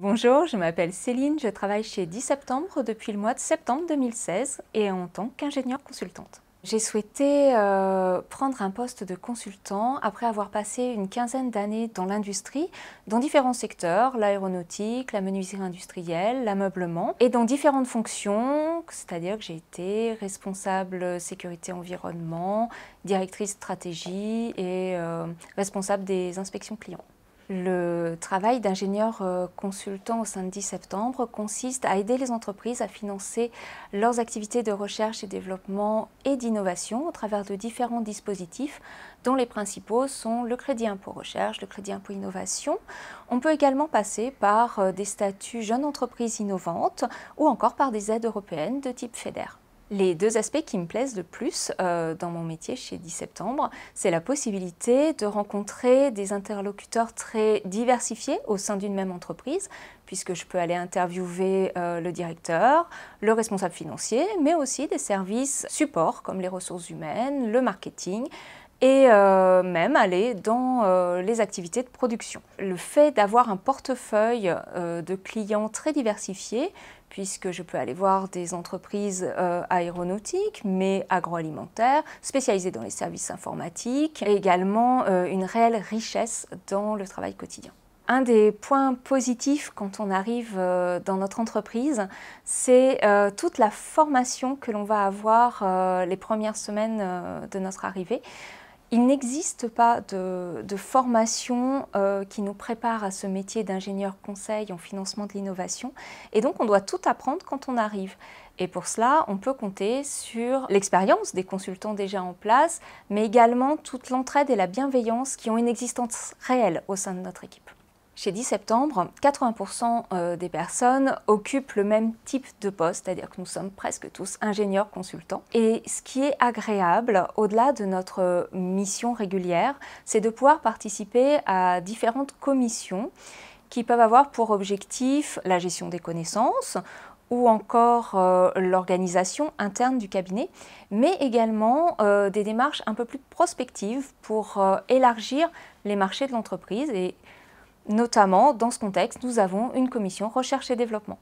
Bonjour, je m'appelle Céline, je travaille chez 10 septembre depuis le mois de septembre 2016 et en tant qu'ingénieure consultante. J'ai souhaité euh, prendre un poste de consultant après avoir passé une quinzaine d'années dans l'industrie, dans différents secteurs, l'aéronautique, la menuiserie industrielle, l'ameublement, et dans différentes fonctions, c'est-à-dire que j'ai été responsable sécurité environnement, directrice stratégie et euh, responsable des inspections clients. Le travail d'ingénieur euh, consultant au sein 10 septembre consiste à aider les entreprises à financer leurs activités de recherche et développement et d'innovation au travers de différents dispositifs dont les principaux sont le crédit impôt recherche, le crédit impôt innovation. On peut également passer par euh, des statuts jeunes entreprises innovantes ou encore par des aides européennes de type FEDER les deux aspects qui me plaisent le plus euh, dans mon métier chez 10 septembre, c'est la possibilité de rencontrer des interlocuteurs très diversifiés au sein d'une même entreprise, puisque je peux aller interviewer euh, le directeur, le responsable financier, mais aussi des services supports comme les ressources humaines, le marketing, et euh, même aller dans euh, les activités de production. Le fait d'avoir un portefeuille euh, de clients très diversifié, puisque je peux aller voir des entreprises aéronautiques, mais agroalimentaires, spécialisées dans les services informatiques, et également une réelle richesse dans le travail quotidien. Un des points positifs quand on arrive dans notre entreprise, c'est toute la formation que l'on va avoir les premières semaines de notre arrivée. Il n'existe pas de, formation euh, qui nous prépare à ce métier d'ingénieur conseil en financement de l'innovation. Et donc, on doit tout apprendre quand on arrive. Et pour cela, on peut compter sur l'expérience des consultants déjà en place, mais également toute l'entraide et la bienveillance qui ont une existence réelle au sein de notre équipe. Chez 10 septembre, 80% euh, des personnes occupent le même type de poste, c'est-à-dire que nous sommes presque tous ingénieurs consultants. Et ce qui est agréable, au-delà de notre mission régulière, c'est de pouvoir participer à différentes commissions qui peuvent avoir pour objectif la gestion des connaissances, ou encore euh, l'organisation interne du cabinet, mais également euh, des démarches un peu plus prospectives pour élargir les marchés de l'entreprise. Et Notamment, dans ce contexte, nous avons une commission recherche et développement.